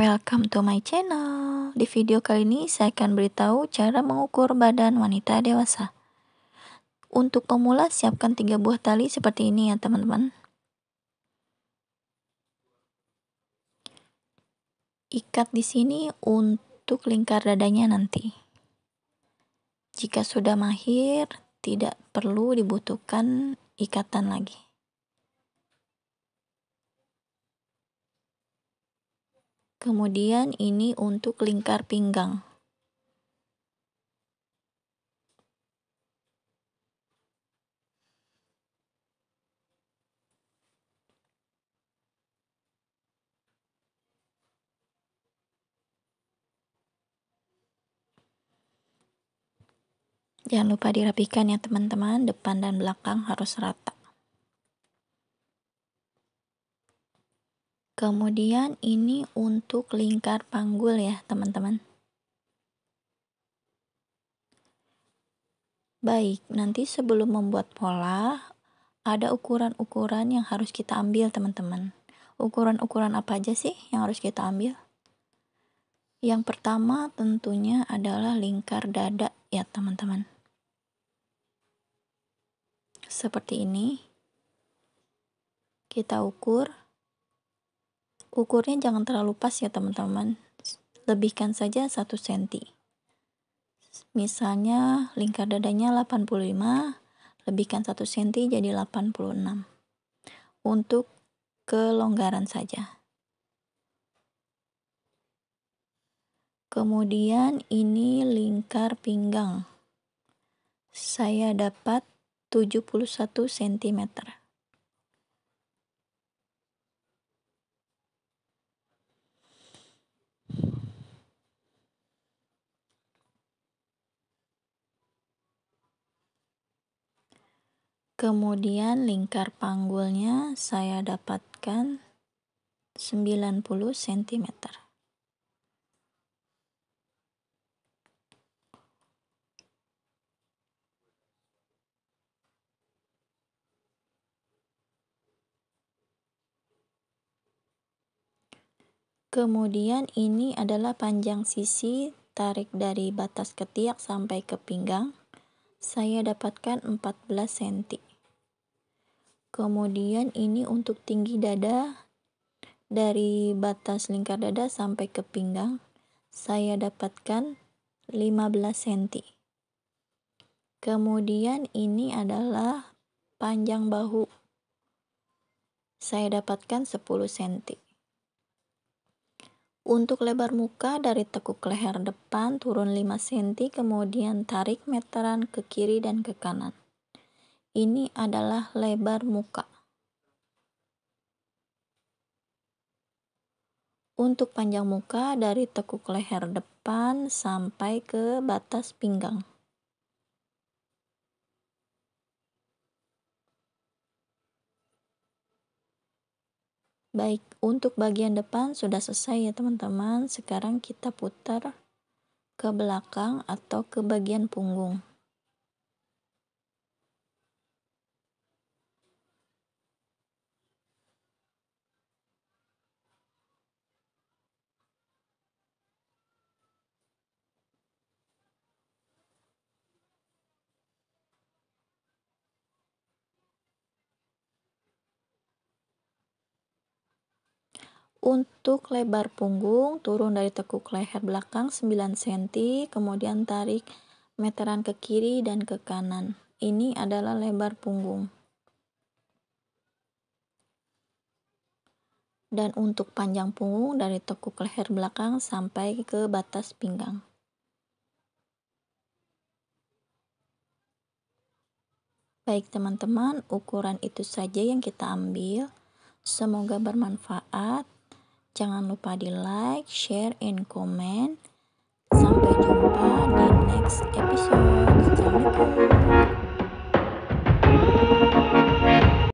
Welcome to my channel. Di video kali ini saya akan beritahu cara mengukur badan wanita dewasa. Untuk pemula siapkan tiga buah tali seperti ini ya teman-teman. Ikat di sini untuk lingkar dadanya nanti. Jika sudah mahir, tidak perlu dibutuhkan ikatan lagi. Kemudian ini untuk lingkar pinggang. Jangan lupa dirapikan ya teman-teman, depan dan belakang harus rata. kemudian ini untuk lingkar panggul ya teman-teman baik nanti sebelum membuat pola ada ukuran-ukuran yang harus kita ambil teman-teman ukuran-ukuran apa aja sih yang harus kita ambil yang pertama tentunya adalah lingkar dada ya teman-teman. Seperti ini. Kita ukur ukurnya jangan terlalu pas ya teman-teman lebihkan saja 1 cm misalnya lingkar dadanya 85 lebihkan 1 cm jadi 86 untuk kelonggaran saja kemudian ini lingkar pinggang saya dapat 71 cm Kemudian lingkar panggulnya saya dapatkan 90 cm. Kemudian ini adalah panjang sisi tarik dari batas ketiak sampai ke pinggang saya dapatkan 14 cm. Kemudian ini untuk tinggi dada dari batas lingkar dada sampai ke pinggang saya dapatkan 15 cm. Kemudian ini adalah panjang bahu. Saya dapatkan 10 cm. Untuk lebar muka dari tekuk leher depan turun 5 cm kemudian tarik meteran ke kiri dan ke kanan. Ini adalah lebar muka. Untuk panjang muka dari tekuk leher depan sampai ke batas pinggang. Baik, untuk bagian depan sudah selesai ya teman-teman. Sekarang kita putar ke belakang atau ke bagian punggung. Untuk lebar punggung, turun dari tekuk leher belakang 9 cm, kemudian tarik meteran ke kiri dan ke kanan. Ini adalah lebar punggung. Dan untuk panjang punggung dari tekuk leher belakang sampai ke batas pinggang. Baik teman-teman, ukuran itu saja yang kita ambil. Semoga bermanfaat. Jangan lupa di like, share, and comment. Sampai jumpa di next episode. Assalamualaikum.